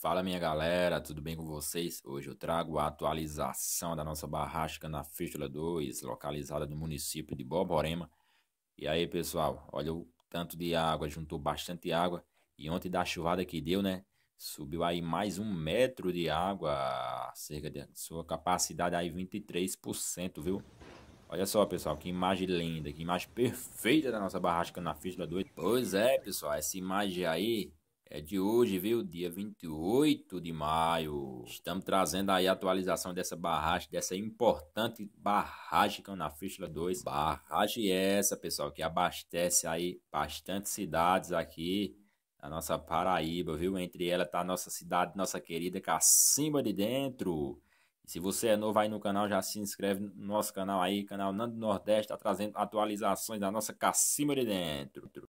Fala minha galera, tudo bem com vocês? Hoje eu trago a atualização da nossa barrasca na Fístula 2, localizada no município de Borborema. E aí pessoal, olha o tanto de água, juntou bastante água. E ontem da chuvada que deu, né? Subiu aí mais um metro de água, cerca de sua capacidade aí 23%, viu? Olha só, pessoal, que imagem linda, que imagem perfeita da nossa barrasca na Fístula 2. Pois é, pessoal, essa imagem aí é de hoje, viu? Dia 28 de maio. Estamos trazendo aí a atualização dessa barragem, dessa importante barragem que é na Fístula 2. Barragem é essa, pessoal, que abastece aí bastante cidades aqui na nossa Paraíba, viu? Entre ela tá a nossa cidade, nossa querida Cacimba de Dentro. Se você é novo aí no canal, já se inscreve no nosso canal aí, canal Nando Nordeste, tá trazendo atualizações da nossa Cacimba de Dentro.